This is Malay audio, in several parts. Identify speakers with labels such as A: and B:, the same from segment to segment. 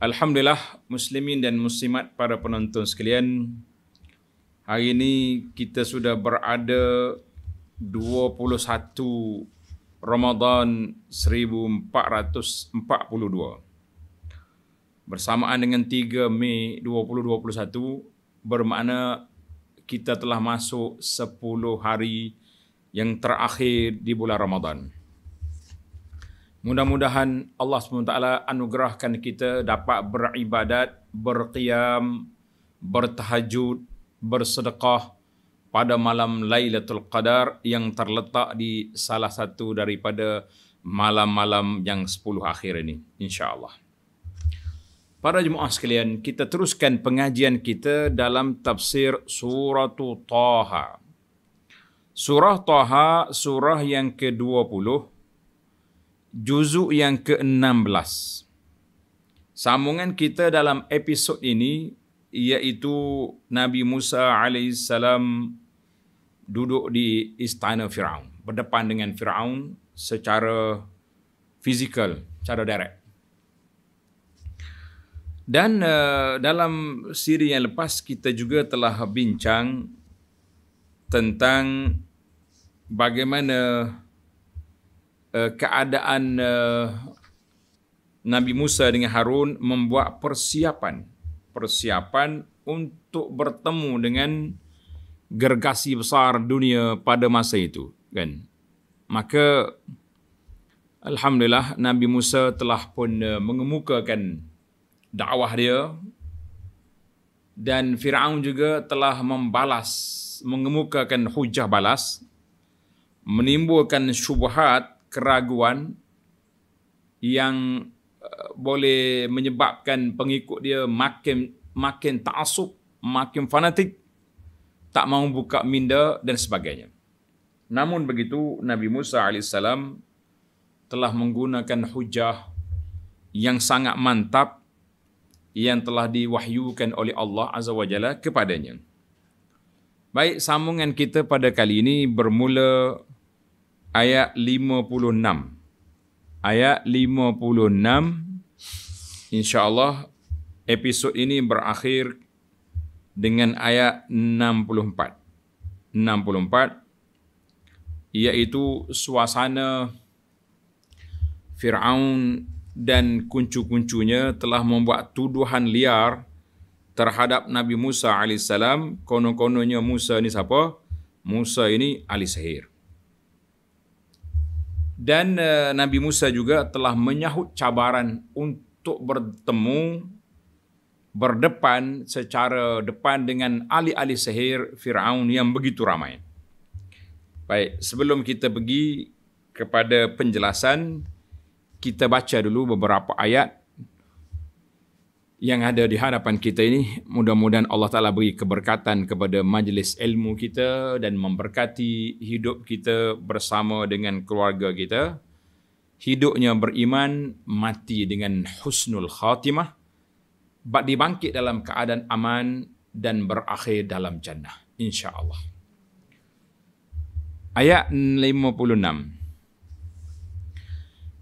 A: Alhamdulillah muslimin dan muslimat para penonton sekalian Hari ini kita sudah berada 21 Ramadhan 1442 Bersamaan dengan 3 Mei 2021 Bermakna kita telah masuk 10 hari yang terakhir di bulan Ramadhan. Mudah-mudahan Allah SWT anugerahkan kita dapat beribadat, berqiyam, bertahajud, bersedekah pada malam Lailatul Qadar yang terletak di salah satu daripada malam-malam yang sepuluh akhir ini. InsyaAllah. Para jemaah sekalian, kita teruskan pengajian kita dalam tafsir surah Taha. Surah Taha, surah yang ke-20. Surah juzuk yang ke-16. Sambungan kita dalam episod ini iaitu Nabi Musa AS duduk di istana Fir'aun. Berdepan dengan Fir'aun secara fizikal, secara direct. Dan uh, dalam siri yang lepas kita juga telah bincang tentang bagaimana Eh, keadaan uh, Nabi Musa dengan Harun membuat persiapan persiapan untuk bertemu dengan gergasi besar dunia pada masa itu kan maka alhamdulillah Nabi Musa telah pun uh, mengemukakan dakwah dia dan Firaun juga telah membalas mengemukakan hujah balas menimbulkan syubhat keraguan yang eh, boleh menyebabkan pengikut dia makin makin taksub, makin fanatik, tak mau buka minda dan sebagainya. Namun begitu Nabi Musa AS telah menggunakan hujah yang sangat mantap yang telah diwahyukan oleh Allah Azza wa Jalla kepadanya. Baik, sambungan kita pada kali ini bermula ayat 56. Ayat 56 insya-Allah episod ini berakhir dengan ayat 64. 64 iaitu suasana Firaun dan kuncu-kuncunya telah membuat tuduhan liar terhadap Nabi Musa alaihissalam. Konon-kononnya Musa ni siapa? Musa ini Ali Sahir dan uh, Nabi Musa juga telah menyahut cabaran untuk bertemu berdepan secara depan dengan ahli-ahli sihir Firaun yang begitu ramai. Baik, sebelum kita pergi kepada penjelasan, kita baca dulu beberapa ayat yang ada di hadapan kita ini mudah-mudahan Allah Taala beri keberkatan kepada majlis ilmu kita dan memberkati hidup kita bersama dengan keluarga kita hidupnya beriman mati dengan husnul khatimah bak dibangkit dalam keadaan aman dan berakhir dalam jannah insyaallah ayat 56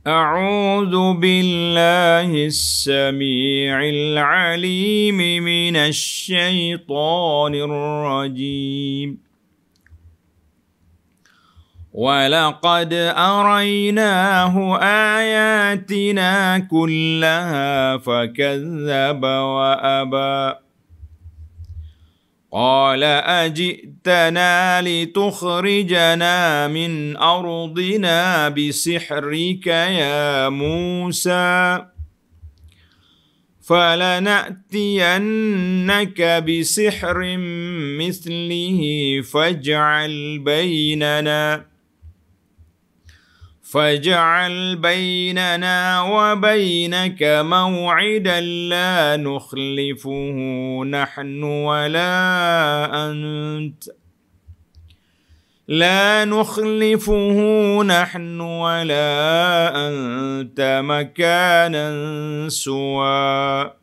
A: أعوذ بالله السميع العليم من الشيطان الرجيم ولقد أريناه آياتنا كلها فكذب وأبى قال اجئتنا لتخرجنا من ارضنا بسحرك يا موسى فلناتينك بسحر مثله فاجعل بيننا فاجعل بيننا وبينك موعدا لا نخلفه نحن ولا أنت لا نخلفه نحن ولا أنت مكانا سوى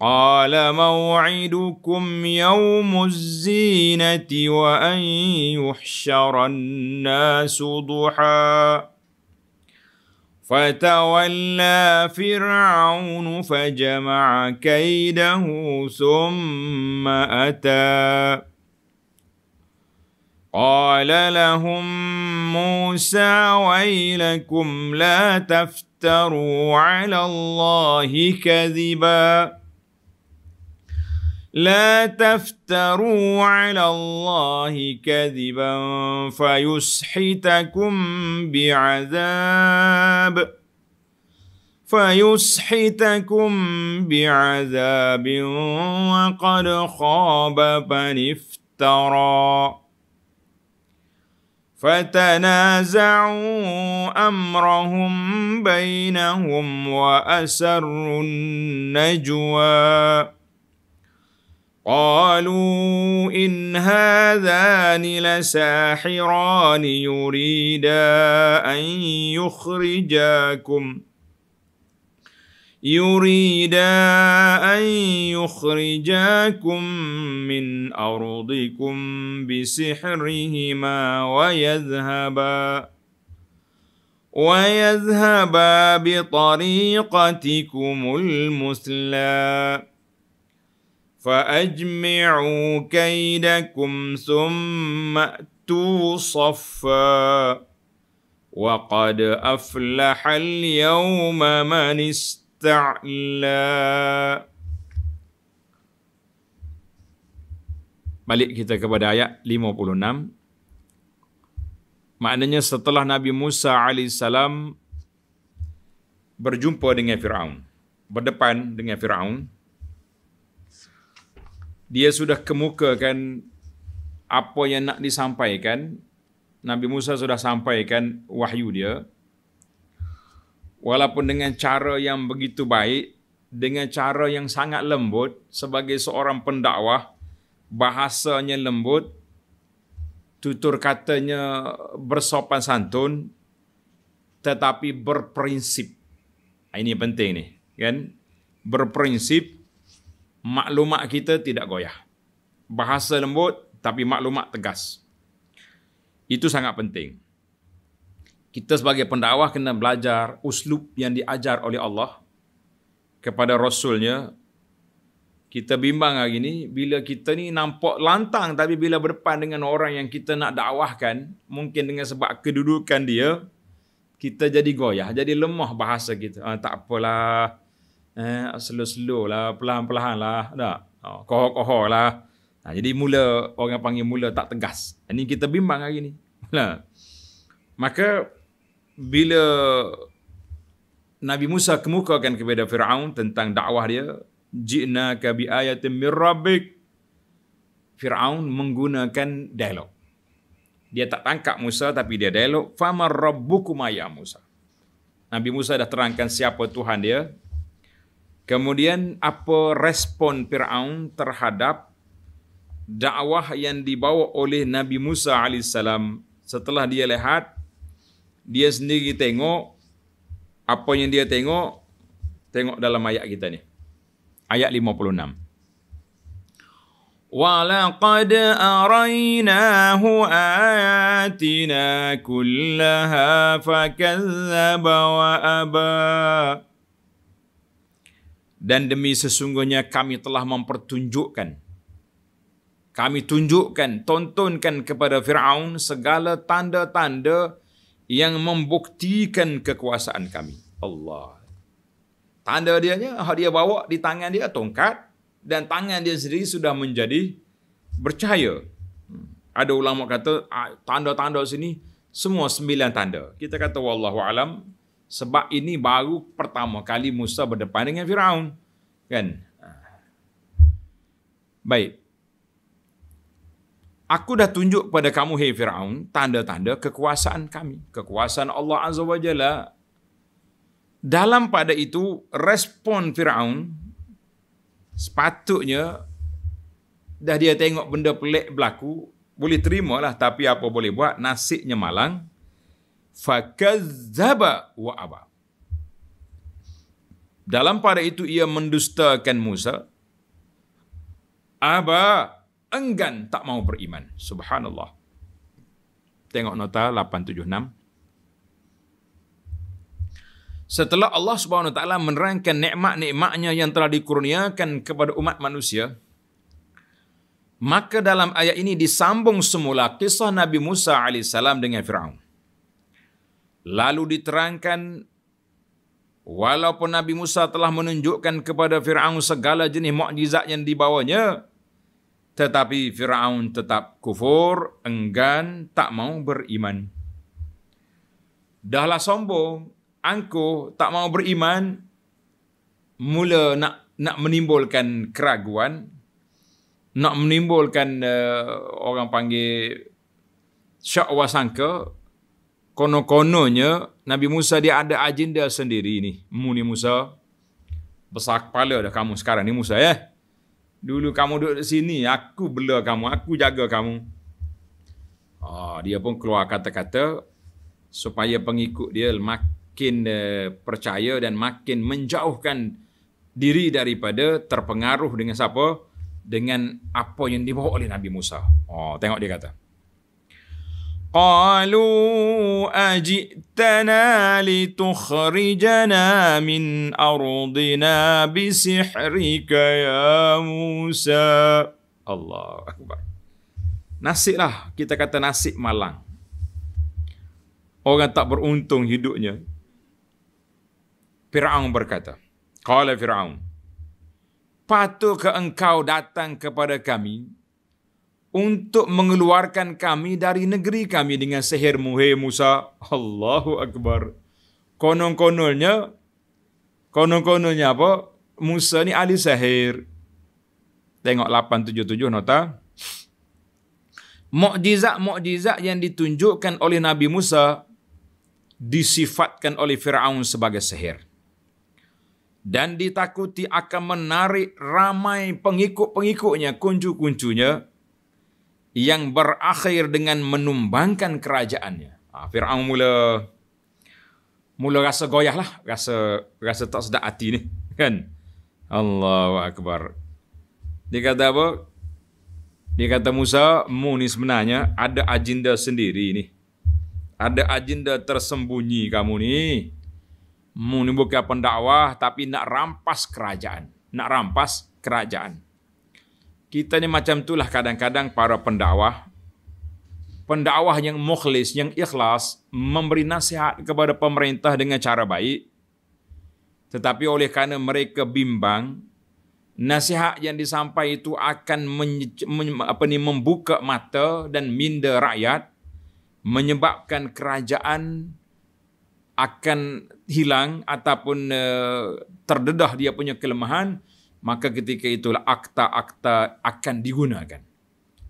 A: قال موعدكم يوم الزينة وأن يحشر الناس ضحى فتولى فرعون فجمع كيده ثم أتى قال لهم موسى ويلكم لا تفتروا على الله كذباً لا تفتروا على الله كذبا فيسحتكم بعذاب فيسحتكم بعذاب وقد خاب من افترى فتنازعوا امرهم بينهم واسروا النجوى قالوا إن هذان لساحران يريدا أن يخرجاكم يريدا أن يخرجاكم من أرضكم بسحرهما ويذهبا ويذهبا بطريقتكم المثلى فأجمعوا كيدكم ثم أتوا صفا وقد أفلح اليوم من استعلى Balik kita kepada ayat 56. Maknanya setelah Nabi Musa AS berjumpa dengan Fir'aun, berdepan dengan Fir'aun, dia sudah kemukakan apa yang nak disampaikan. Nabi Musa sudah sampaikan wahyu dia. Walaupun dengan cara yang begitu baik, dengan cara yang sangat lembut sebagai seorang pendakwah, bahasanya lembut, tutur katanya bersopan santun tetapi berprinsip. Ini penting ni, kan? Berprinsip maklumat kita tidak goyah. Bahasa lembut tapi maklumat tegas. Itu sangat penting. Kita sebagai pendakwah kena belajar uslub yang diajar oleh Allah kepada Rasulnya. Kita bimbang hari ini, bila kita ni nampak lantang tapi bila berdepan dengan orang yang kita nak dakwahkan, mungkin dengan sebab kedudukan dia, kita jadi goyah, jadi lemah bahasa kita. Ah, tak apalah, eh, slow slow lah pelan pelan lah dah oh, kohor kohor lah nah, jadi mula orang panggil mula tak tegas ini kita bimbang hari ni nah. maka bila Nabi Musa kemukakan kepada Fir'aun tentang dakwah dia jina ka bi ayatin Fir'aun menggunakan dialog dia tak tangkap Musa tapi dia dialog famar rabbukum ya Musa Nabi Musa dah terangkan siapa Tuhan dia Kemudian apa respon Fir'aun terhadap dakwah yang dibawa oleh Nabi Musa AS setelah dia lihat, dia sendiri tengok apa yang dia tengok, tengok dalam ayat kita ni. Ayat 56. ولقد أريناه آياتنا كلها فكذب وأبى dan demi sesungguhnya kami telah mempertunjukkan kami tunjukkan tontonkan kepada Firaun segala tanda-tanda yang membuktikan kekuasaan kami Allah tanda dia dianya dia bawa di tangan dia tongkat dan tangan dia sendiri sudah menjadi bercahaya hmm. ada ulama kata ah, tanda-tanda sini semua sembilan tanda kita kata wallahu alam sebab ini baru pertama kali Musa berdepan dengan Firaun kan ah. baik aku dah tunjuk pada kamu Hey Firaun tanda-tanda kekuasaan kami kekuasaan Allah azza wajalla dalam pada itu respon Firaun sepatutnya dah dia tengok benda pelik berlaku boleh terima lah tapi apa boleh buat nasibnya malang fakazzaba wa aba. Dalam pada itu ia mendustakan Musa. Aba enggan tak mau beriman. Subhanallah. Tengok nota 876. Setelah Allah Subhanahu taala menerangkan nikmat-nikmatnya yang telah dikurniakan kepada umat manusia, maka dalam ayat ini disambung semula kisah Nabi Musa alaihissalam dengan Firaun. Lalu diterangkan, walaupun Nabi Musa telah menunjukkan kepada Fir'aun segala jenis mukjizat yang dibawanya, tetapi Fir'aun tetap kufur, enggan, tak mau beriman. Dahlah sombong, angkuh, tak mau beriman, mula nak nak menimbulkan keraguan, nak menimbulkan uh, orang panggil syak wasangka, konon kononya Nabi Musa dia ada agenda sendiri ni. Mu ni Musa. Besar kepala dah kamu sekarang ni Musa ya. Dulu kamu duduk di sini. Aku bela kamu. Aku jaga kamu. Oh, dia pun keluar kata-kata. Supaya pengikut dia makin eh, percaya dan makin menjauhkan diri daripada terpengaruh dengan siapa? Dengan apa yang dibawa oleh Nabi Musa. Oh, tengok dia kata. قالوا أجئتنا لتخرجنا من أرضنا بسحرك يا موسى الله أكبر نسيق lah kita kata nasik malang orang tak beruntung hidupnya Fir'aun berkata Qala Fir'aun patuh ke engkau datang kepada kami untuk mengeluarkan kami dari negeri kami dengan seher muhe Musa. Allahu Akbar. Konon-kononnya, konon-kononnya apa? Musa ni ahli seher. Tengok 877 nota. Mukjizat-mukjizat yang ditunjukkan oleh Nabi Musa disifatkan oleh Firaun sebagai seher Dan ditakuti akan menarik ramai pengikut-pengikutnya, kuncu-kuncunya, yang berakhir dengan menumbangkan kerajaannya. Ah, Fir'aun mula mula rasa goyah lah, rasa rasa tak sedap hati ni, kan? Allahu Akbar. Dia kata apa? Dia kata Musa, mu ni sebenarnya ada agenda sendiri ni. Ada agenda tersembunyi kamu ni. Mu ni bukan pendakwah tapi nak rampas kerajaan. Nak rampas kerajaan kita ni macam itulah kadang-kadang para pendakwah pendakwah yang mukhlis yang ikhlas memberi nasihat kepada pemerintah dengan cara baik tetapi oleh kerana mereka bimbang nasihat yang disampaikan itu akan men, men, apa ni membuka mata dan minda rakyat menyebabkan kerajaan akan hilang ataupun uh, terdedah dia punya kelemahan maka ketika itulah akta-akta akan digunakan.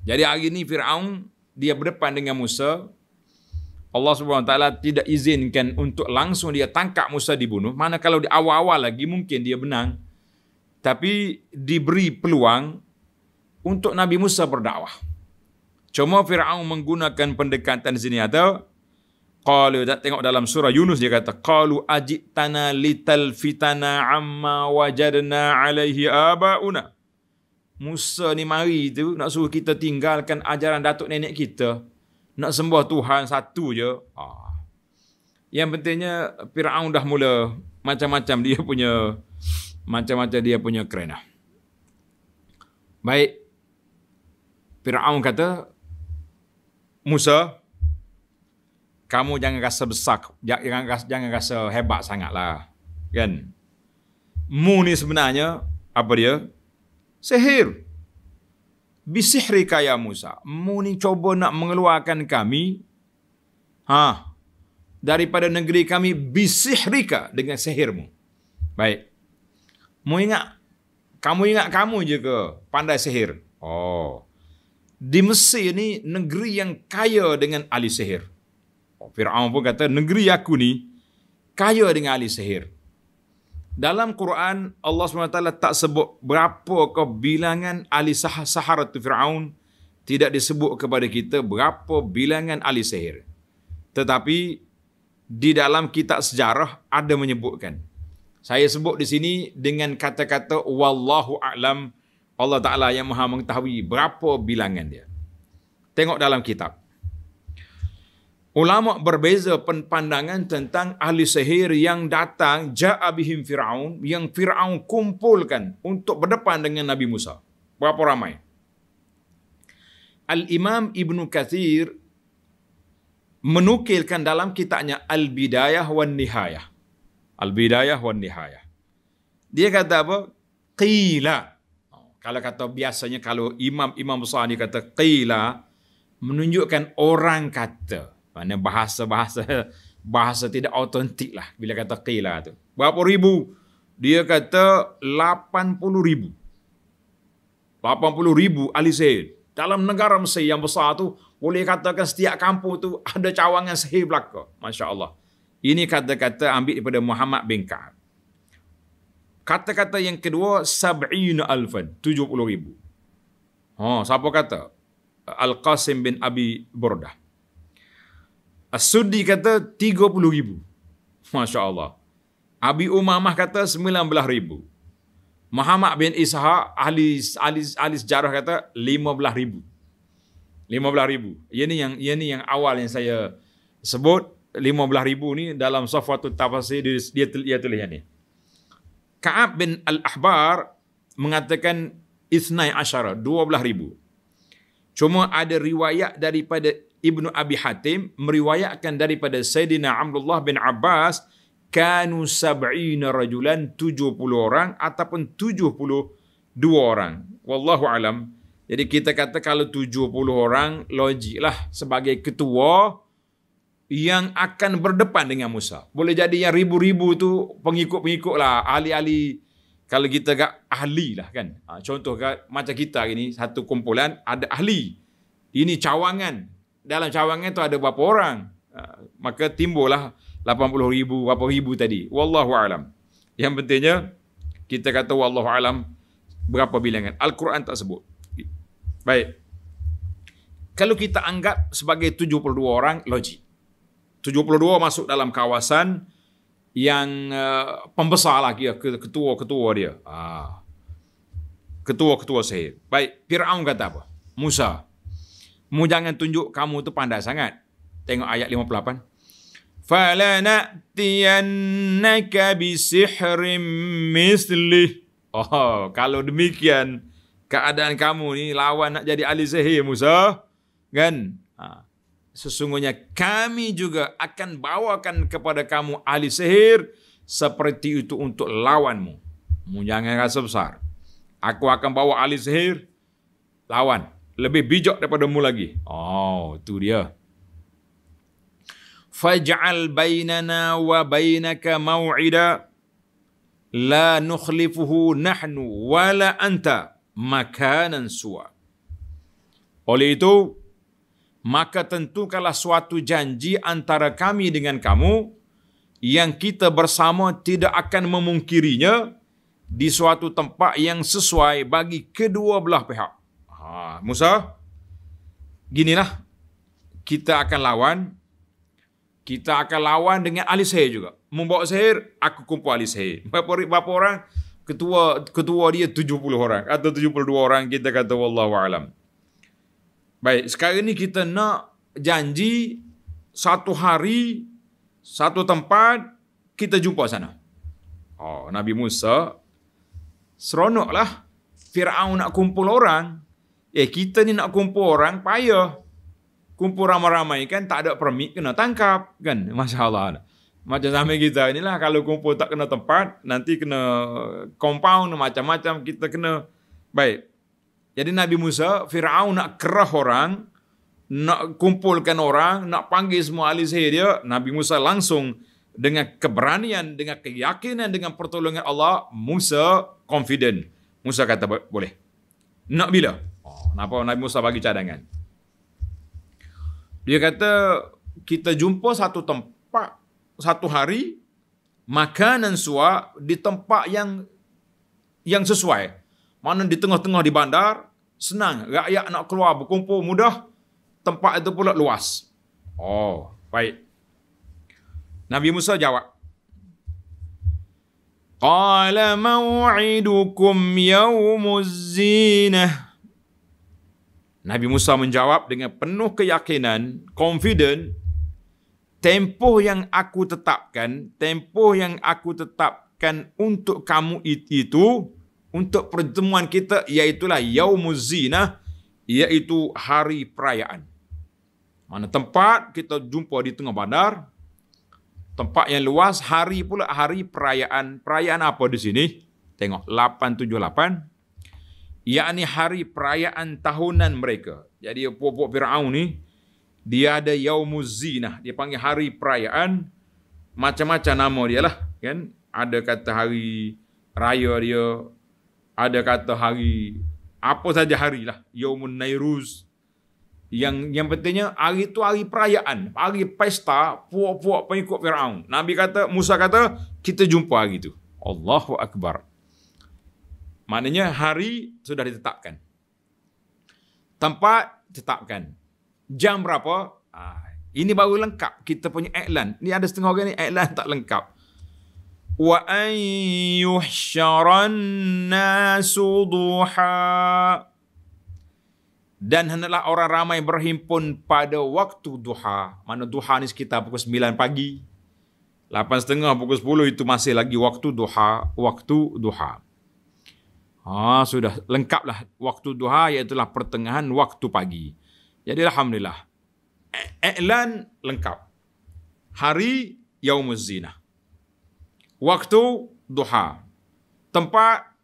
A: Jadi hari ini Fir'aun, dia berdepan dengan Musa, Allah SWT tidak izinkan untuk langsung dia tangkap Musa dibunuh, mana kalau di awal-awal lagi mungkin dia benang, tapi diberi peluang untuk Nabi Musa berdakwah. Cuma Fir'aun menggunakan pendekatan sini atau Qalu tengok dalam surah Yunus dia kata qalu ajitana litalfitana amma wajadna alaihi abauna. Musa ni mari tu nak suruh kita tinggalkan ajaran datuk nenek kita. Nak sembah Tuhan satu je. Ah. Yang pentingnya Firaun dah mula macam-macam dia punya macam-macam dia punya kerenah. Baik. Firaun kata Musa kamu jangan rasa besar, jangan rasa, jangan rasa hebat sangatlah. Kan? Mu ni sebenarnya, apa dia? Sihir. Bisihri kaya Musa. Mu ni cuba nak mengeluarkan kami, ha, daripada negeri kami, bisihrika dengan sihirmu. Baik. Mu ingat, kamu ingat kamu je ke pandai sihir? Oh. Di Mesir ni, negeri yang kaya dengan ahli sihir. Fir'aun pun kata negeri aku ni kaya dengan ahli sihir. Dalam Quran Allah SWT tak sebut berapa ke bilangan ahli sah sahara tu Fir'aun tidak disebut kepada kita berapa bilangan ahli sihir. Tetapi di dalam kitab sejarah ada menyebutkan. Saya sebut di sini dengan kata-kata wallahu a'lam Allah Taala yang Maha mengetahui berapa bilangan dia. Tengok dalam kitab. Ulama berbeza pandangan tentang ahli sihir yang datang ja'abihim Fir'aun yang Fir'aun kumpulkan untuk berdepan dengan Nabi Musa. Berapa ramai? Al-Imam Ibn Kathir menukilkan dalam kitabnya Al-Bidayah wa Nihayah. Al-Bidayah wa Nihayah. Dia kata apa? Qila. Kalau kata biasanya kalau Imam Imam Musa ni kata Qila menunjukkan orang kata. Mana bahasa-bahasa bahasa tidak autentik lah bila kata qila tu. Berapa ribu? Dia kata 80 ribu. 80 ribu ahli sihir. Dalam negara Mesir yang besar tu boleh katakan setiap kampung tu ada cawangan sihir belaka. Masya Allah. Ini kata-kata ambil daripada Muhammad bin Ka'ab. Kata-kata yang kedua, Sab'in Alfan, 70 ribu. Oh, siapa kata? Al-Qasim bin Abi Burdah. As-Suddi kata 30 ribu. Masya Allah. Abi Umamah kata 19 ribu. Muhammad bin Ishaq, ahli, ahli, ahli sejarah kata 15 ribu. 15 ribu. Ini yang, ini yang awal yang saya sebut. 15 ribu ni dalam sofatul tafasir dia, dia, dia tulis ni. Ka'ab bin Al-Ahbar mengatakan Isnai Asyara, 12 ribu. Cuma ada riwayat daripada Ibnu Abi Hatim meriwayatkan daripada Sayyidina Abdullah bin Abbas kanu sab'ina rajulan 70 orang ataupun 72 orang. Wallahu alam. Jadi kita kata kalau 70 orang logiklah sebagai ketua yang akan berdepan dengan Musa. Boleh jadi yang ribu-ribu tu pengikut-pengikut lah, ahli-ahli kalau kita agak ahli lah kan. Ha, contoh kan, macam kita ini satu kumpulan ada ahli. Ini cawangan dalam cawangan tu ada berapa orang. Ha, maka timbullah 80 ribu, berapa ribu tadi. Wallahu alam. Yang pentingnya kita kata wallahu alam berapa bilangan. Al-Quran tak sebut. Baik. Kalau kita anggap sebagai 72 orang logik. 72 masuk dalam kawasan yang uh, pembesar lagi ketua-ketua dia. Ah. Ketua-ketua saya. Baik, Firaun kata apa? Musa, Mu jangan tunjuk kamu tu pandai sangat. Tengok ayat 58. Fala na'tiyannaka bisihrim misli. Oh, kalau demikian keadaan kamu ni lawan nak jadi ahli sihir Musa. Kan? Ha. Sesungguhnya kami juga akan bawakan kepada kamu ahli sihir seperti itu untuk lawanmu. Mu jangan rasa besar. Aku akan bawa ahli sihir lawan lebih bijak daripada mu lagi. Oh, tu dia. Faj'al bainana wa bainaka maw'ida la nukhlifuhu nahnu wala anta makanan suwa. Oleh itu, maka tentukanlah suatu janji antara kami dengan kamu yang kita bersama tidak akan memungkirinya di suatu tempat yang sesuai bagi kedua belah pihak. Ha, Musa, gini lah. Kita akan lawan. Kita akan lawan dengan ahli sihir juga. Membawa sihir, aku kumpul ahli sihir. Berapa, berapa orang? Ketua ketua dia 70 orang. Atau 72 orang kita kata Allah Wallahu'alam. Baik, sekarang ni kita nak janji satu hari, satu tempat, kita jumpa sana. Oh, Nabi Musa, seronoklah Fir'aun nak kumpul orang, Eh kita ni nak kumpul orang payah. Kumpul ramai-ramai kan tak ada permit kena tangkap kan. Masya Allah. Macam sama kita inilah kalau kumpul tak kena tempat nanti kena compound macam-macam kita kena. Baik. Jadi Nabi Musa, Fir'aun nak kerah orang, nak kumpulkan orang, nak panggil semua ahli sihir dia, Nabi Musa langsung dengan keberanian, dengan keyakinan, dengan pertolongan Allah, Musa confident. Musa kata, boleh. Nak bila? Kenapa Nabi Musa bagi cadangan? Dia kata, kita jumpa satu tempat, satu hari, makanan sua di tempat yang yang sesuai. Mana di tengah-tengah di bandar, senang. Rakyat nak keluar berkumpul mudah, tempat itu pula luas. Oh, baik. Nabi Musa jawab, Qala maw'idukum yawmuz zinah. Nabi Musa menjawab dengan penuh keyakinan, confident, tempoh yang aku tetapkan, tempoh yang aku tetapkan untuk kamu itu, untuk pertemuan kita, iaitulah Yaumuz Zinah, iaitu hari perayaan. Mana tempat kita jumpa di tengah bandar, tempat yang luas, hari pula hari perayaan. Perayaan apa di sini? Tengok, 878. Ia yakni hari perayaan tahunan mereka. Jadi puak-puak Firaun ni dia ada Yaumuz Zina, dia panggil hari perayaan macam-macam nama dia lah, kan? Ada kata hari raya dia, ada kata hari apa saja hari lah, Yaumun Nairuz. Yang yang pentingnya hari itu hari perayaan, hari pesta puak-puak pengikut Firaun. Nabi kata, Musa kata, kita jumpa hari itu. Allahu Akbar. Maknanya hari sudah ditetapkan. Tempat tetapkan. Jam berapa? Ah, ini baru lengkap kita punya iklan. Ini ada setengah orang ni iklan tak lengkap. Wa an yuhsyaran Dan hendaklah orang ramai berhimpun pada waktu duha. Mana duha ni sekitar pukul 9 pagi. 8.30 pukul 10 itu masih lagi waktu duha. Waktu duha. Ha, sudah lengkaplah waktu duha iaitu pertengahan waktu pagi. Jadi alhamdulillah. Iklan e-, lengkap. Hari Yaumuz Zina. Waktu duha. Tempat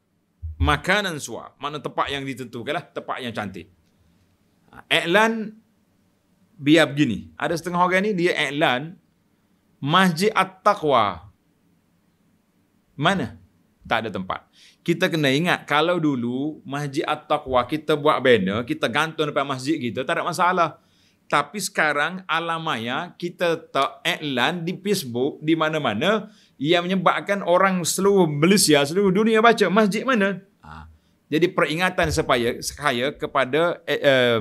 A: makanan suar. Mana tempat yang ditentukan lah. Tempat yang cantik. Iklan ha, biar begini. Ada setengah orang ni dia iklan Masjid At-Taqwa. Mana? Tak ada tempat kita kena ingat kalau dulu masjid at-taqwa kita buat banner kita gantung depan masjid kita tak ada masalah tapi sekarang alam maya kita tak iklan di Facebook di mana-mana yang menyebabkan orang seluruh Malaysia seluruh dunia baca masjid mana ah. Ah. jadi peringatan supaya sekaya kepada uh,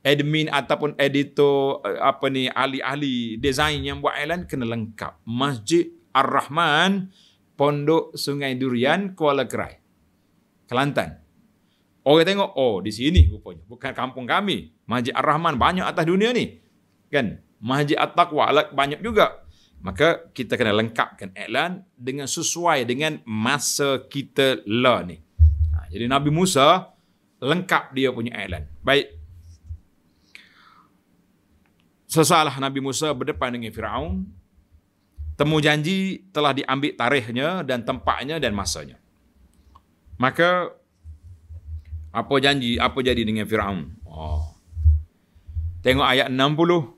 A: admin ataupun editor eh, apa ni ahli-ahli desain yang buat iklan kena lengkap masjid ar-rahman Pondok Sungai Durian, Kuala Kerai, Kelantan. Orang tengok, oh di sini rupanya. Bukan kampung kami. Masjid Ar-Rahman banyak atas dunia ni. Kan? Masjid At-Taqwa banyak juga. Maka kita kena lengkapkan iklan dengan sesuai dengan masa kita lah ni. Ha, jadi Nabi Musa lengkap dia punya iklan. Baik. Sesalah Nabi Musa berdepan dengan Fir'aun. Temu janji telah diambil tarikhnya dan tempatnya dan masanya. Maka apa janji, apa jadi dengan Firaun? Oh. Tengok ayat 60.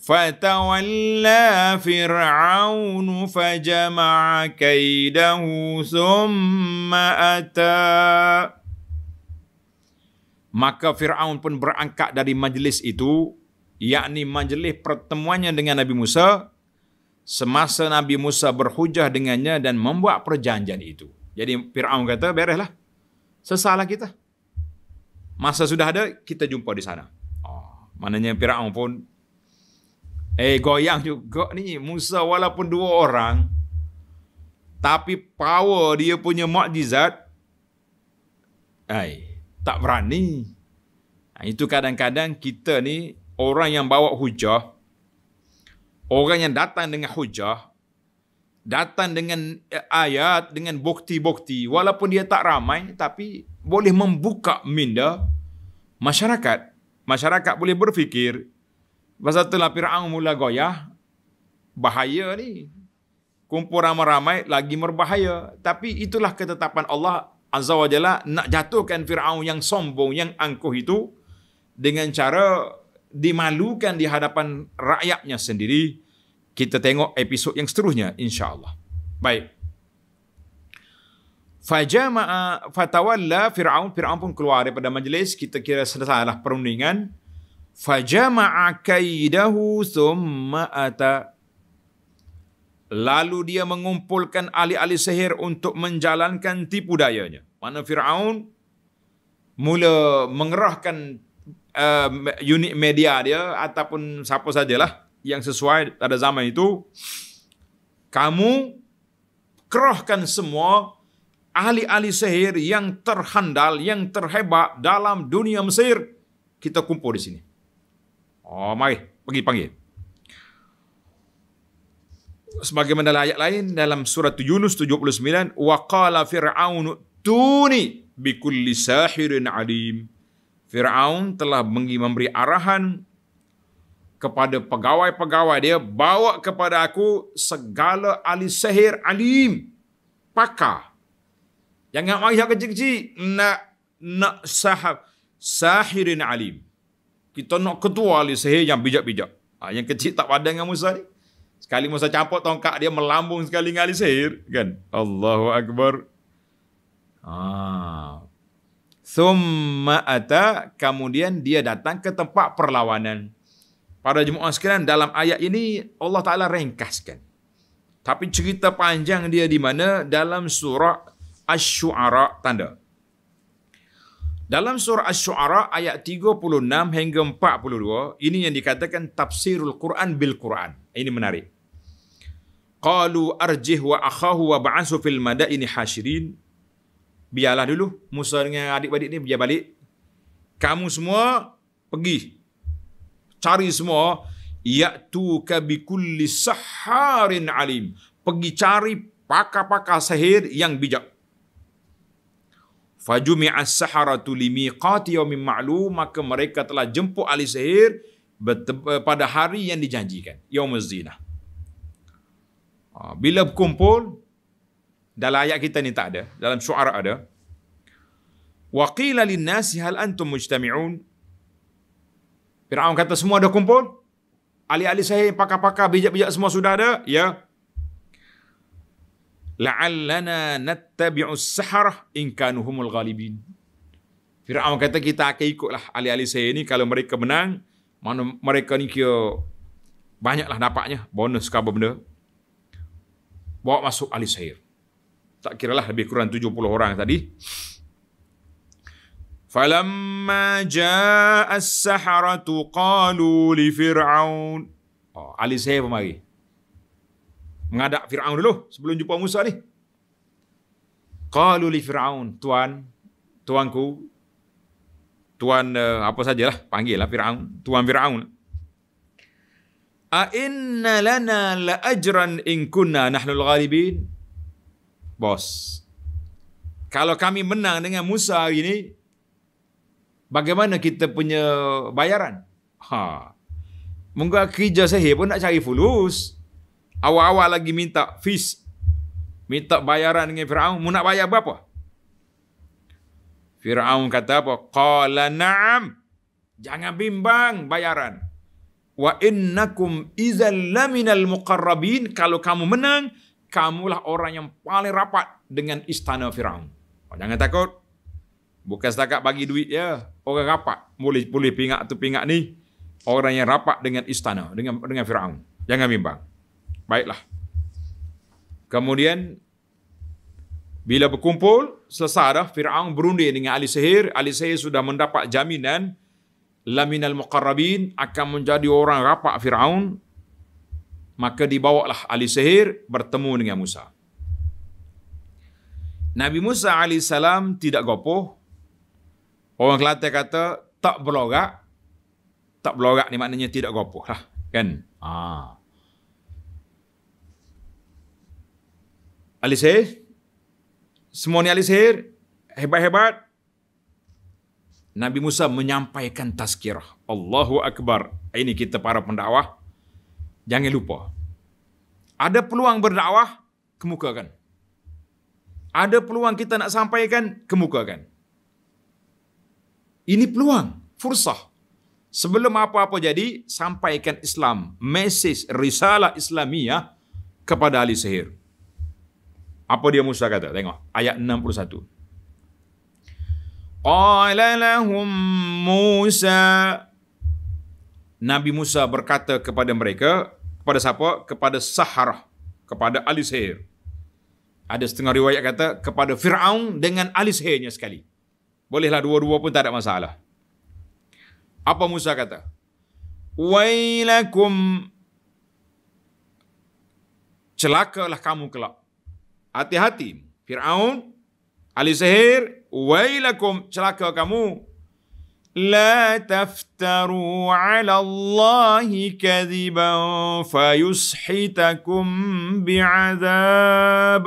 A: Fatawalla Fir'aun fajama'a kaidahu summa ata. Maka Fir'aun pun berangkat dari majlis itu, yakni majlis pertemuannya dengan Nabi Musa, semasa Nabi Musa berhujah dengannya dan membuat perjanjian itu. Jadi Fir'aun kata, bereslah. Sesalah kita. Masa sudah ada, kita jumpa di sana. Oh, maknanya Fir'aun pun, eh goyang juga ni. Musa walaupun dua orang, tapi power dia punya mukjizat eh tak berani. Ah, itu kadang-kadang kita ni orang yang bawa hujah orang yang datang dengan hujah, datang dengan eh, ayat, dengan bukti-bukti, walaupun dia tak ramai, tapi boleh membuka minda masyarakat. Masyarakat boleh berfikir, pasal telah Fir'aun mula goyah, bahaya ni. Kumpul ramai-ramai lagi merbahaya. Tapi itulah ketetapan Allah Azza wa Jalla nak jatuhkan Fir'aun yang sombong, yang angkuh itu dengan cara dimalukan di hadapan rakyatnya sendiri kita tengok episod yang seterusnya insyaallah baik fajama'a fatawalla fir'aun fir'aun pun keluar daripada majlis kita kira selesai lah perundingan fajama'a kaidahu thumma ata lalu dia mengumpulkan ahli-ahli sihir untuk menjalankan tipu dayanya mana fir'aun mula mengerahkan uh, unit media dia ataupun siapa sajalah yang sesuai pada zaman itu kamu kerahkan semua ahli-ahli sihir yang terhandal yang terhebat dalam dunia Mesir kita kumpul di sini oh mari pergi panggil sebagaimana dalam ayat lain dalam surah Yunus 79 waqala fir'aun tuni bikulli sahirin alim Firaun telah memberi arahan kepada pegawai-pegawai dia bawa kepada aku segala ahli sihir alim pakar jangan mari yang kecil-kecil nak nak sahab sahirin alim kita nak ketua ahli sihir yang bijak-bijak ha, yang kecil tak padan dengan Musa ni sekali Musa campur tongkat dia melambung sekali dengan ahli sihir kan Allahu akbar ah Thumma ata, kemudian dia datang ke tempat perlawanan. Pada jemaah sekalian dalam ayat ini Allah Taala ringkaskan. Tapi cerita panjang dia di mana dalam surah Asy-Syu'ara tanda. Dalam surah Asy-Syu'ara ayat 36 hingga 42 ini yang dikatakan tafsirul Quran bil Quran. Ini menarik. Qalu arjih wa akhahu wa ba'asu fil madaini hasyirin biarlah dulu Musa dengan adik-adik ni biar balik. Kamu semua pergi cari semua yaitu kabikulli saharin alim. Pergi cari pakar-pakar sihir yang bijak. Fajumi as-saharatu limiqati yawmin ma'lum maka mereka telah jemput ahli sihir eh, pada hari yang dijanjikan yaumuz zinah ha, bila berkumpul dalam ayat kita ni tak ada. Dalam syuara ada. Wa qila nasi hal antum mujtami'un. Fir'aun kata semua ada kumpul. Ahli-ahli saya, pakar-pakar, bijak-bijak semua sudah ada. Ya. La'allana nattabi'u sahara in kanuhumul ghalibin. Fir'aun kata kita akan ikutlah ahli-ahli saya ni kalau mereka menang. Mana mereka ni kira banyaklah dapatnya. Bonus ke apa benda. Bawa masuk ahli saya tak kira lah lebih kurang 70 orang tadi falamma jaa as-saharatu qalu li fir'aun oh ali sahib mari menghadap fir'aun dulu sebelum jumpa Musa ni qalu li fir'aun tuan tuanku tuan eh, apa sajalah panggil lah fir'aun tuan fir'aun a inna lana la ajran in kunna nahnu al-ghalibin bos. Kalau kami menang dengan Musa hari ini, bagaimana kita punya bayaran? Ha. Mungkin kerja saya pun nak cari fulus. Awal-awal lagi minta fees. Minta bayaran dengan Fir'aun. Mu nak bayar berapa? Fir'aun kata apa? Qala na'am. Jangan bimbang bayaran. Wa innakum izan laminal muqarrabin. Kalau kamu menang, kamulah orang yang paling rapat dengan istana Firaun. Oh, jangan takut. Bukan setakat bagi duit ya. Orang rapat. Boleh boleh pingat tu pingat ni. Orang yang rapat dengan istana dengan dengan Firaun. Jangan bimbang. Baiklah. Kemudian bila berkumpul selesai dah Firaun berunding dengan ahli sihir, ahli sihir sudah mendapat jaminan laminal muqarrabin akan menjadi orang rapat Firaun Maka dibawalah ahli sihir bertemu dengan Musa. Nabi Musa AS tidak gopoh. Orang Kelantan kata, tak berlorak. Tak berlorak ni maknanya tidak gopoh lah. Kan? Haa. Ah. Ahli sihir. Semua ni ahli sihir. Hebat-hebat. Nabi Musa menyampaikan tazkirah. Allahu Akbar. Ini kita para pendakwah. Jangan lupa. Ada peluang berdakwah, kemukakan. Ada peluang kita nak sampaikan, kemukakan. Ini peluang, fursah. Sebelum apa-apa jadi, sampaikan Islam. Mesej risalah Islamiyah kepada Ali Sehir. Apa dia Musa kata? Tengok, ayat 61. Qala lahum Musa. Nabi Musa berkata kepada mereka, kepada siapa? Kepada Saharah. Kepada Ali Sihir. Ada setengah riwayat kata kepada Fir'aun dengan Ali Sihirnya sekali. Bolehlah dua-dua pun tak ada masalah. Apa Musa kata? Wailakum celakalah kamu kelak. Hati-hati. Fir'aun, Ali Sihir, wailakum celaka kamu. لا تفتروا على الله كذبا فيسحتكم بعذاب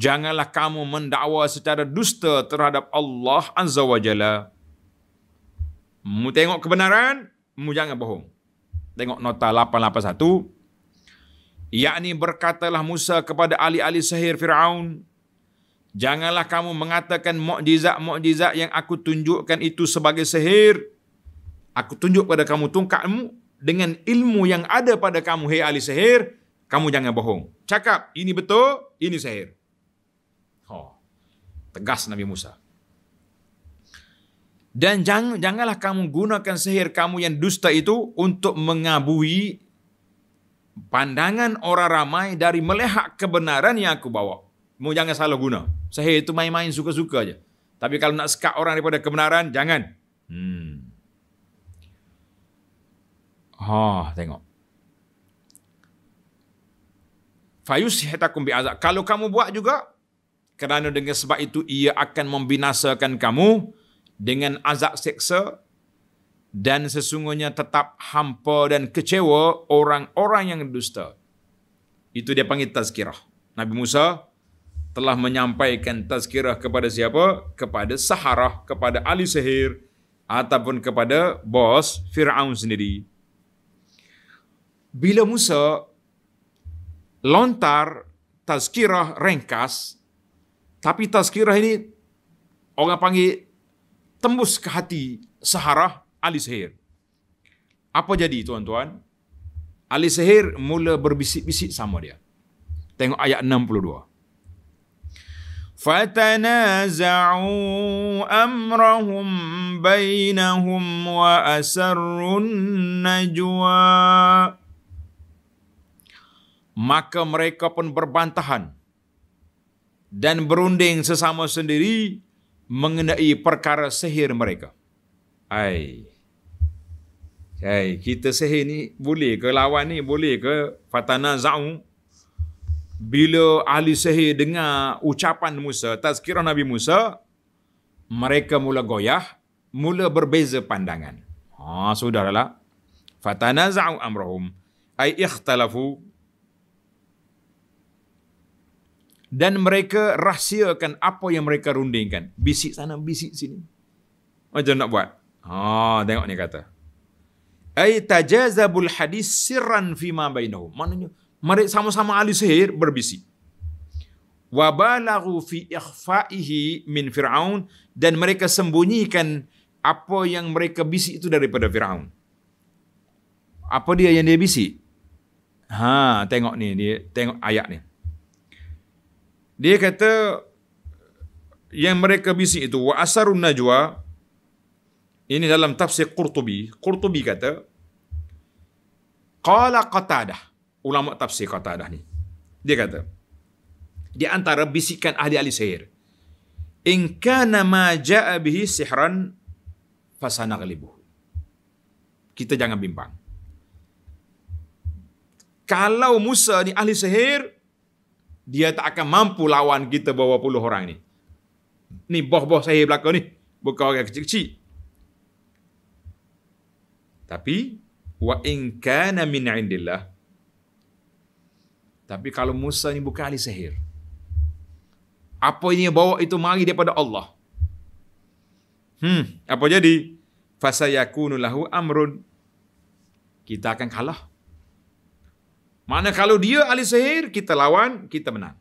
A: Janganlah kamu mendakwa secara dusta terhadap Allah Azza wa Jalla. Mu tengok kebenaran, mu jangan bohong. Tengok nota 881. Yakni berkatalah Musa kepada ahli-ahli sihir Fir'aun. Janganlah kamu mengatakan mukjizat-mukjizat yang aku tunjukkan itu sebagai sehir. Aku tunjuk pada kamu tungkatmu dengan ilmu yang ada pada kamu, hei ahli sehir. kamu jangan bohong. Cakap, ini betul, ini sehir. Oh, ha, tegas Nabi Musa. Dan jangan, janganlah kamu gunakan sehir kamu yang dusta itu untuk mengabui pandangan orang ramai dari melihat kebenaran yang aku bawa. Mau jangan salah guna. Sahih itu main-main suka-suka aja. Tapi kalau nak sekat orang daripada kebenaran, jangan. Hmm. Ha, oh, tengok. Fayus hitakum bi azab. Kalau kamu buat juga, kerana dengan sebab itu ia akan membinasakan kamu dengan azab seksa dan sesungguhnya tetap hampa dan kecewa orang-orang yang dusta. Itu dia panggil tazkirah. Nabi Musa telah menyampaikan tazkirah kepada siapa? Kepada Saharah, kepada Ali Sehir, ataupun kepada bos Fir'aun sendiri. Bila Musa lontar tazkirah ringkas, tapi tazkirah ini orang panggil tembus ke hati Saharah Ali Sehir. Apa jadi tuan-tuan? Ali Sehir mula berbisik-bisik sama dia. Tengok ayat 62. فتنازعوا امرهم بينهم واسروا النجوى maka mereka pun berbantahan dan berunding sesama sendiri mengenai perkara sihir mereka. Hai. Hai, kita sihir ni boleh ke lawan ni boleh ke fatana za'u bila ahli sihir dengar ucapan Musa, tazkirah Nabi Musa, mereka mula goyah, mula berbeza pandangan. Ha, sudahlah. Fatanaza'u amrahum ay ikhtalafu dan mereka rahsiakan apa yang mereka rundingkan. Bisik sana, bisik sini. Macam nak buat. Ha, tengok ni kata. Ay tajazabul hadis sirran fima bainahum. Maknanya mereka sama-sama ahli sihir berbisik. Wabalahu fi ikhfa'ihi min Fir'aun dan mereka sembunyikan apa yang mereka bisik itu daripada Fir'aun. Apa dia yang dia bisik? Ha, tengok ni dia, tengok ayat ni. Dia kata yang mereka bisik itu wa asarun najwa ini dalam tafsir Qurtubi. Qurtubi kata qala qatadah ulama tafsir kata dah ni. Dia kata, di antara bisikan ahli-ahli sihir, in kana ma ja'a bihi sihran fasanaghlibu. Kita jangan bimbang. Kalau Musa ni ahli sihir, dia tak akan mampu lawan kita bawa puluh orang ni. Ni boh-boh sihir belakang ni. Bukan orang kecil-kecil. Tapi, wa in kana min indillah, tapi kalau Musa ni bukan ahli sihir. Apa yang bawa itu mari daripada Allah. Hmm, apa jadi? Fasayakunu lahu amrun. Kita akan kalah. Mana kalau dia ahli sihir, kita lawan, kita menang.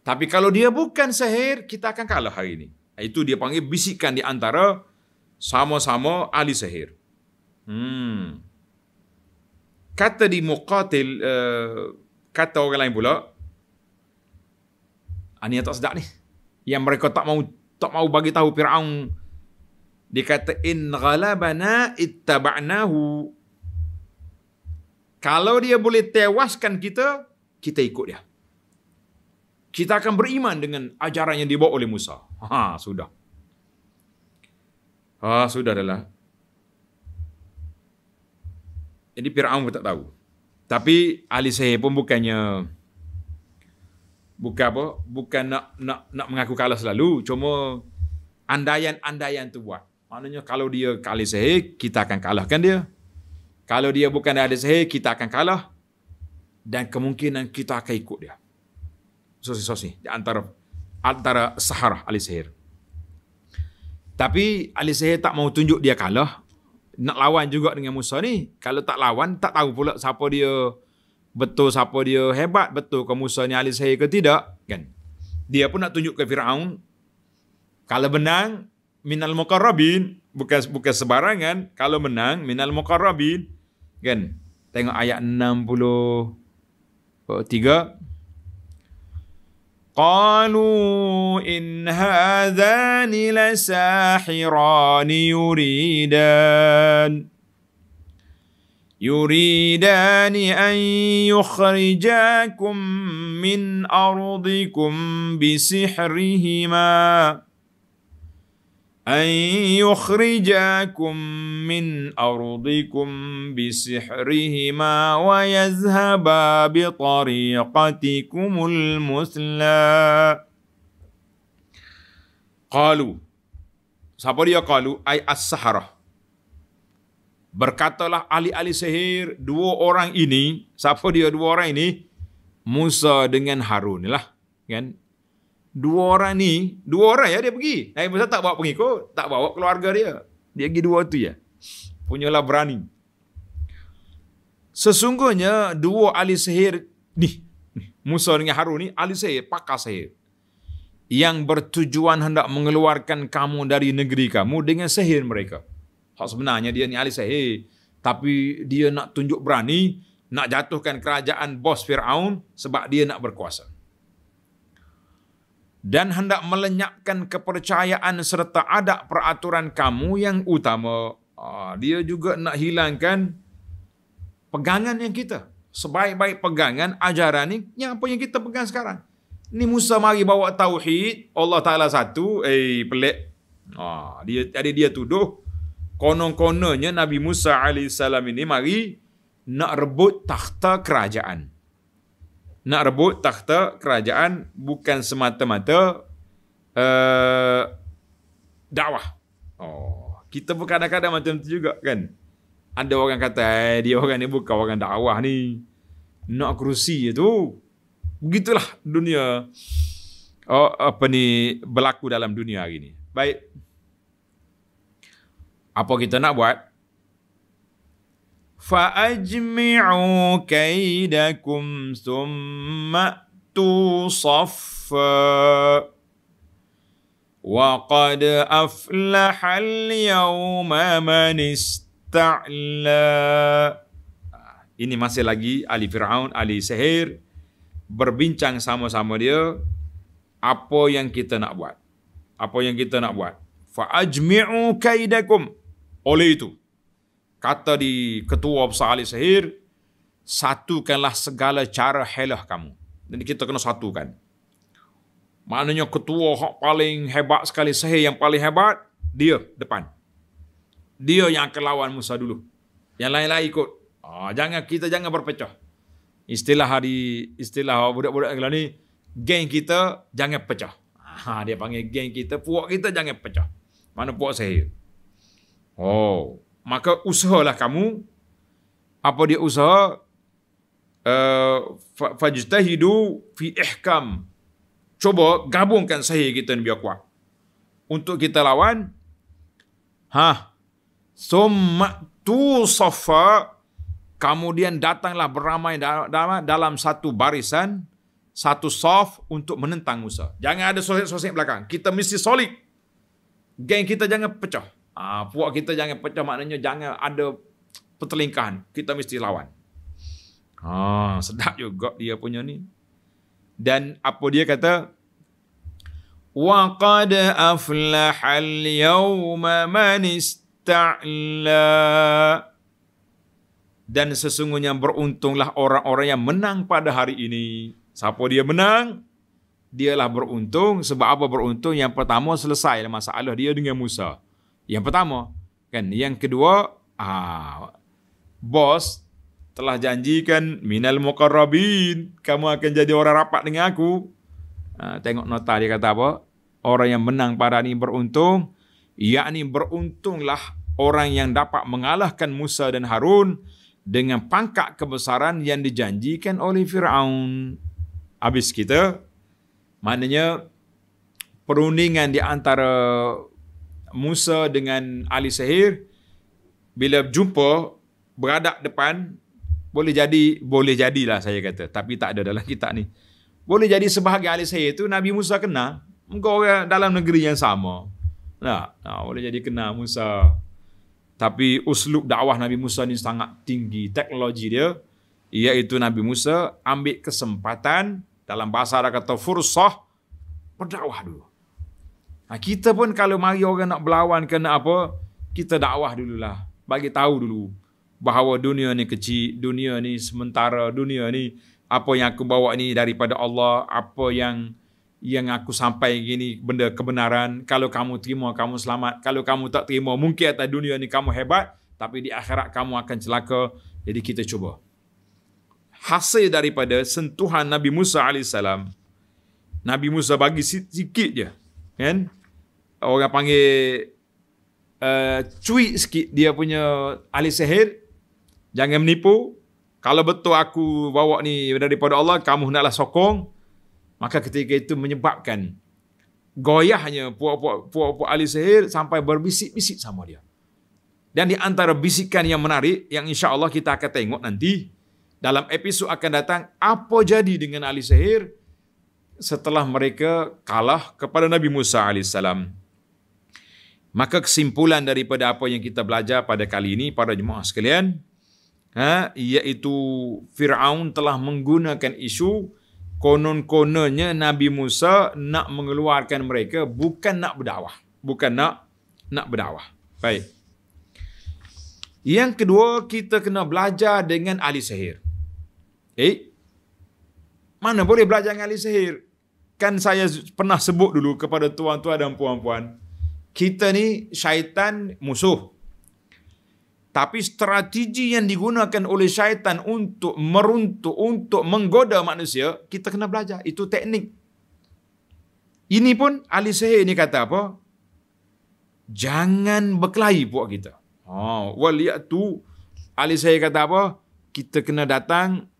A: Tapi kalau dia bukan sihir, kita akan kalah hari ini. Itu dia panggil bisikan di antara sama-sama ahli sihir. Hmm. Kata di muqatil, uh, kata orang lain pula Ania tak sedap ni yang mereka tak mau tak mau bagi tahu Firaun dia kata in ghalabana ittaba'nahu kalau dia boleh tewaskan kita kita ikut dia kita akan beriman dengan ajaran yang dibawa oleh Musa ha sudah ha sudah dah lah. jadi Firaun pun tak tahu tapi ahli sihir pun bukannya buka apa, bukan nak nak nak mengaku kalah selalu. Cuma andaian-andaian tu buat. Maknanya kalau dia ahli sihir, kita akan kalahkan dia. Kalau dia bukan ahli sihir, kita akan kalah. Dan kemungkinan kita akan ikut dia. Sosi-sosi. Di antara, antara sahara ahli sihir. Tapi ahli sihir tak mau tunjuk dia kalah nak lawan juga dengan Musa ni. Kalau tak lawan, tak tahu pula siapa dia betul siapa dia hebat betul ke Musa ni ahli sihir ke tidak kan dia pun nak tunjuk ke Firaun kalau menang minal muqarrabin bukan bukan kan? kalau menang minal muqarrabin kan tengok ayat 63 قالوا إن هذان لساحران يريدان يريدان أن يخرجاكم من أرضكم بسحرهما أن يخرجاكم من أرضكم بسحرهما ويذهبا بطريقتكم المثلى قالوا سابر قالوا أي السحرة Berkatalah ahli-ahli sihir dua orang ini, siapa dia dua orang ini? Musa dengan Harun lah. Kan? dua orang ni, dua orang ya dia pergi. Lain eh, pasal tak bawa pengikut, tak bawa keluarga dia. Dia pergi dua tu ya. Punyalah berani. Sesungguhnya dua ahli sihir ni, Musa dengan Harun ni, ahli sihir, pakar sihir. Yang bertujuan hendak mengeluarkan kamu dari negeri kamu dengan sihir mereka. Hak sebenarnya dia ni ahli sihir. Tapi dia nak tunjuk berani, nak jatuhkan kerajaan bos Fir'aun sebab dia nak berkuasa dan hendak melenyapkan kepercayaan serta adat peraturan kamu yang utama. Ah, dia juga nak hilangkan pegangan yang kita. Sebaik-baik pegangan ajaran ni yang apa yang kita pegang sekarang. Ni Musa mari bawa tauhid, Allah Ta'ala satu, eh pelik. Ah, dia, ada dia tuduh, konon-kononnya Nabi Musa AS ini mari nak rebut takhta kerajaan nak rebut takhta kerajaan bukan semata-mata uh, dakwah. Oh, kita pun kadang-kadang macam tu juga kan. Ada orang kata eh, dia orang ni bukan orang dakwah ni. Nak kerusi je tu. Begitulah dunia oh, apa ni berlaku dalam dunia hari ni. Baik. Apa kita nak buat? فأجمعوا كيدكم ثم أتوا صفا وقد أفلح اليوم من استعلى Ini masih lagi Ali Fir'aun, Ali Sehir berbincang sama-sama dia apa yang kita nak buat. Apa yang kita nak buat. Fa'ajmi'u kaidakum. Oleh itu, Kata di ketua besar Ali Sahir, satukanlah segala cara helah kamu. Jadi kita kena satukan. Maknanya ketua yang paling hebat sekali, Sahir yang paling hebat, dia depan. Dia yang akan lawan Musa dulu. Yang lain-lain ikut. Oh, jangan Kita jangan berpecah. Istilah hari, istilah budak-budak kali ni, geng kita jangan pecah. Ha, dia panggil geng kita, puak kita jangan pecah. Mana puak Sahir? Oh, maka usahalah kamu apa dia usaha uh, fajtahidu fi ihkam cuba gabungkan sahih kita Nabi Aqwa untuk kita lawan ha summa tu safa kemudian datanglah beramai dalam satu barisan satu saf untuk menentang Musa. Jangan ada sosok-sosok belakang. Kita mesti solid. Geng kita jangan pecah. Uh, ah, puak kita jangan pecah maknanya jangan ada pertelingkahan. Kita mesti lawan. Ha, sedap juga dia punya ni. Dan apa dia kata? Wa qad aflaha al-yawma man ista'la. Dan sesungguhnya beruntunglah orang-orang yang menang pada hari ini. Siapa dia menang? Dialah beruntung. Sebab apa beruntung? Yang pertama selesai lah masalah dia dengan Musa. Yang pertama, kan? Yang kedua, ah, bos telah janjikan minal muqarrabin, kamu akan jadi orang rapat dengan aku. Ah, tengok nota dia kata apa? Orang yang menang pada ini beruntung, yakni beruntunglah orang yang dapat mengalahkan Musa dan Harun dengan pangkat kebesaran yang dijanjikan oleh Firaun. Habis kita, maknanya perundingan di antara Musa dengan ahli sihir bila jumpa beradak depan boleh jadi boleh jadilah saya kata tapi tak ada dalam kitab ni boleh jadi sebahagian ahli sihir tu Nabi Musa kena mungkin orang dalam negeri yang sama nah, nah boleh jadi kena Musa tapi uslub dakwah Nabi Musa ni sangat tinggi teknologi dia iaitu Nabi Musa ambil kesempatan dalam bahasa Arab kata fursah berdakwah dulu Ha, kita pun kalau mari orang nak berlawan ke nak apa, kita dakwah dululah. Bagi tahu dulu bahawa dunia ni kecil, dunia ni sementara, dunia ni apa yang aku bawa ni daripada Allah, apa yang yang aku sampai gini benda kebenaran. Kalau kamu terima, kamu selamat. Kalau kamu tak terima, mungkin atas dunia ni kamu hebat, tapi di akhirat kamu akan celaka. Jadi kita cuba. Hasil daripada sentuhan Nabi Musa Alaihissalam. Nabi Musa bagi sikit je. Kan? orang panggil uh, eh, cuy sikit dia punya ahli sihir jangan menipu kalau betul aku bawa ni daripada Allah kamu hendaklah sokong maka ketika itu menyebabkan goyahnya puak-puak puak-puak ahli sihir sampai berbisik-bisik sama dia dan di antara bisikan yang menarik yang insya-Allah kita akan tengok nanti dalam episod akan datang apa jadi dengan ahli sihir setelah mereka kalah kepada Nabi Musa alaihissalam. Maka kesimpulan daripada apa yang kita belajar pada kali ini pada jemaah sekalian ha, iaitu Fir'aun telah menggunakan isu konon-kononnya Nabi Musa nak mengeluarkan mereka bukan nak berdakwah. Bukan nak nak berdakwah. Baik. Yang kedua, kita kena belajar dengan ahli sihir. Eh, mana boleh belajar dengan ahli sihir? Kan saya pernah sebut dulu kepada tuan-tuan dan puan-puan kita ni syaitan musuh. Tapi strategi yang digunakan oleh syaitan untuk meruntuh, untuk menggoda manusia, kita kena belajar. Itu teknik. Ini pun Ali Sahih ni kata apa? Jangan berkelahi buat kita. Oh, ha, Waliyat tu, Ali Sahih kata apa? Kita kena datang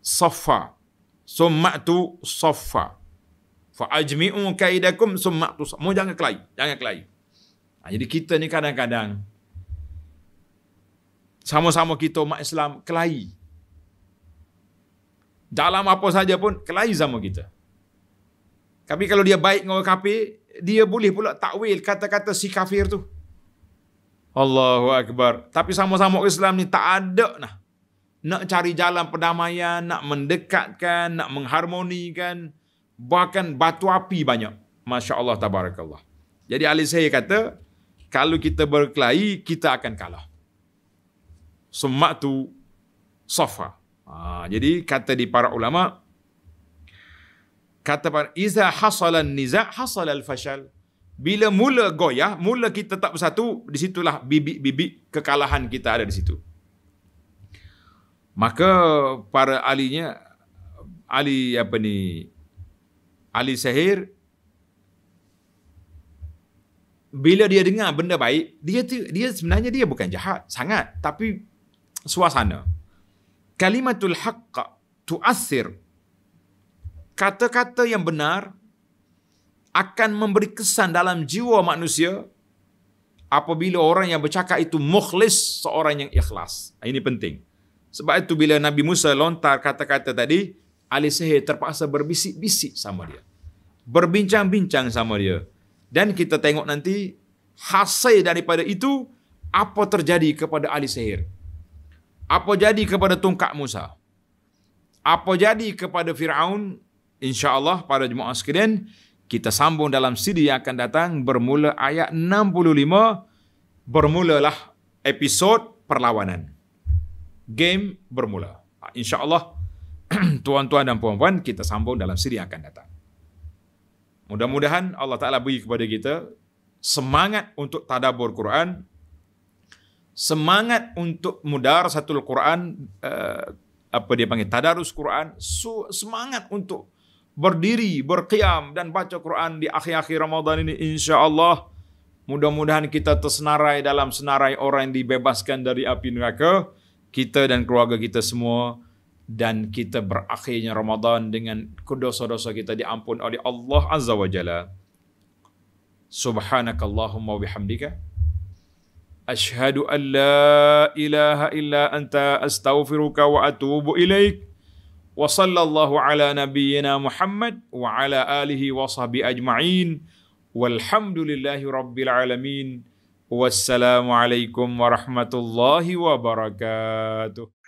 A: Safa. So, mak tu Safa fa ajmi'u kaidakum summa tus mu jangan kelai jangan kelai ha, jadi kita ni kadang-kadang sama-sama kita umat Islam kelai dalam apa saja pun kelai sama kita tapi kalau dia baik dengan kafir dia boleh pula takwil kata-kata si kafir tu Allahu akbar tapi sama-sama Islam ni tak ada nah nak cari jalan perdamaian, nak mendekatkan, nak mengharmonikan, bahkan batu api banyak. Masya Allah tabarakallah. Jadi ahli saya kata, kalau kita berkelahi, kita akan kalah. Semak tu sofa. Ha, jadi kata di para ulama, kata para, iza hasal niza hasal al-fashal. Bila mula goyah, mula kita tak bersatu, disitulah bibik-bibik kekalahan kita ada di situ. Maka para alinya, Ali apa ni, Ali Sahir bila dia dengar benda baik, dia tu dia sebenarnya dia bukan jahat sangat tapi suasana. Kalimatul haqq tu'assir. Kata-kata yang benar akan memberi kesan dalam jiwa manusia apabila orang yang bercakap itu mukhlis, seorang yang ikhlas. Ini penting. Sebab itu bila Nabi Musa lontar kata-kata tadi, Ali Sihir terpaksa berbisik-bisik sama dia. Berbincang-bincang sama dia. Dan kita tengok nanti hasil daripada itu apa terjadi kepada Ali Sihir. Apa jadi kepada tungkat Musa? Apa jadi kepada Firaun? Insya-Allah para jemaah sekalian, kita sambung dalam siri yang akan datang bermula ayat 65 bermulalah episod perlawanan. Game bermula. Insya-Allah tuan-tuan dan puan-puan, kita sambung dalam siri yang akan datang. Mudah-mudahan Allah Ta'ala beri kepada kita semangat untuk tadabur Quran, semangat untuk mudar satu Quran, uh, apa dia panggil, tadarus Quran, so, semangat untuk berdiri, berqiam dan baca Quran di akhir-akhir Ramadan ini insya-Allah mudah-mudahan kita tersenarai dalam senarai orang yang dibebaskan dari api neraka, kita dan keluarga kita semua dan kita berakhirnya Ramadan dengan kudus dosa kita diampun oleh Allah Azza wa Jalla. Subhanakallahumma bihamdika. Ashhadu an la ilaha illa anta astaghfiruka wa atubu ilaik. Wa sallallahu ala nabiyyina Muhammad wa ala alihi wa sahbihi ajma'in. Walhamdulillahi rabbil alamin. Wassalamualaikum warahmatullahi wabarakatuh.